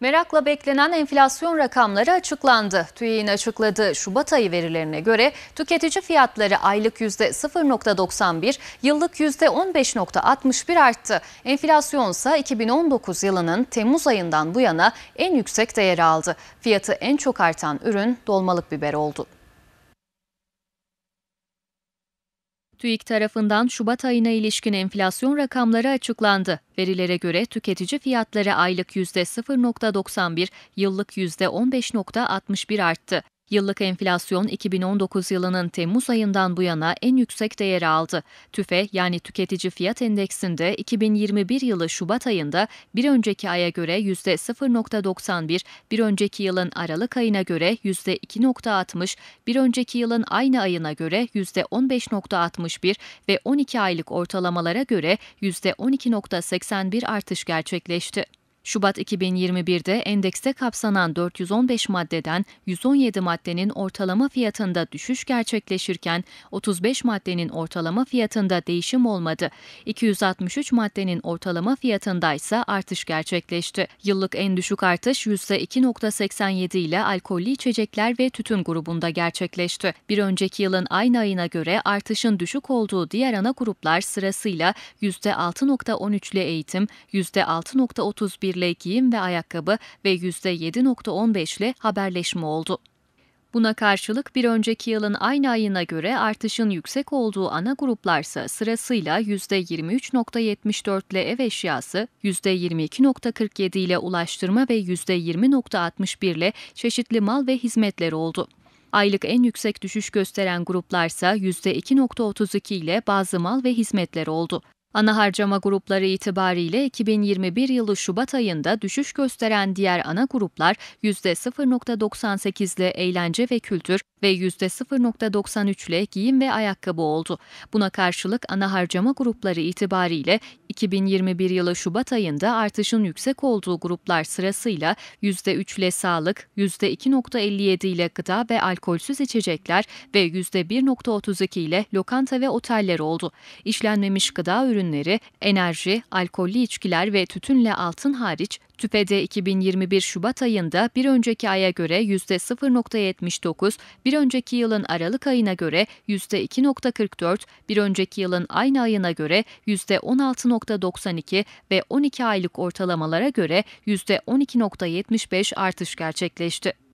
Merakla beklenen enflasyon rakamları açıklandı. TÜİK'in açıkladığı Şubat ayı verilerine göre tüketici fiyatları aylık %0.91, yıllık %15.61 arttı. Enflasyon ise 2019 yılının Temmuz ayından bu yana en yüksek değeri aldı. Fiyatı en çok artan ürün dolmalık biber oldu. TÜİK tarafından Şubat ayına ilişkin enflasyon rakamları açıklandı. Verilere göre tüketici fiyatları aylık %0.91, yıllık %15.61 arttı. Yıllık enflasyon 2019 yılının Temmuz ayından bu yana en yüksek değeri aldı. TÜFE yani tüketici fiyat endeksinde 2021 yılı Şubat ayında bir önceki aya göre %0.91, bir önceki yılın Aralık ayına göre %2.60, bir önceki yılın aynı ayına göre %15.61 ve 12 aylık ortalamalara göre %12.81 artış gerçekleşti. Şubat 2021'de endekste kapsanan 415 maddeden 117 maddenin ortalama fiyatında düşüş gerçekleşirken 35 maddenin ortalama fiyatında değişim olmadı. 263 maddenin ortalama fiyatında ise artış gerçekleşti. Yıllık en düşük artış %2.87 ile alkollü içecekler ve tütün grubunda gerçekleşti. Bir önceki yılın aynı ayına göre artışın düşük olduğu diğer ana gruplar sırasıyla %6.13 ile eğitim, %6.31 ile ile giyim ve ayakkabı ve %7.15 ile haberleşme oldu. Buna karşılık bir önceki yılın aynı ayına göre artışın yüksek olduğu ana gruplarsa sırasıyla %23.74 ile ev eşyası, %22.47 ile ulaştırma ve %20.61 ile çeşitli mal ve hizmetler oldu. Aylık en yüksek düşüş gösteren gruplarsa %2.32 ile bazı mal ve hizmetler oldu. Ana harcama grupları itibariyle 2021 yılı Şubat ayında düşüş gösteren diğer ana gruplar %0.98 ile eğlence ve kültür ve %0.93 ile giyim ve ayakkabı oldu. Buna karşılık ana harcama grupları itibariyle 2021 yılı Şubat ayında artışın yüksek olduğu gruplar sırasıyla %3 ile sağlık, %2.57 ile gıda ve alkolsüz içecekler ve %1.32 ile lokanta ve oteller oldu. İşlenmemiş gıda ürünleri ürünleri, enerji, alkollü içkiler ve tütünle altın hariç Tüpede 2021 Şubat ayında bir önceki aya göre %0.79, bir önceki yılın Aralık ayına göre %2.44, bir önceki yılın aynı ayına göre %16.92 ve 12 aylık ortalamalara göre %12.75 artış gerçekleşti.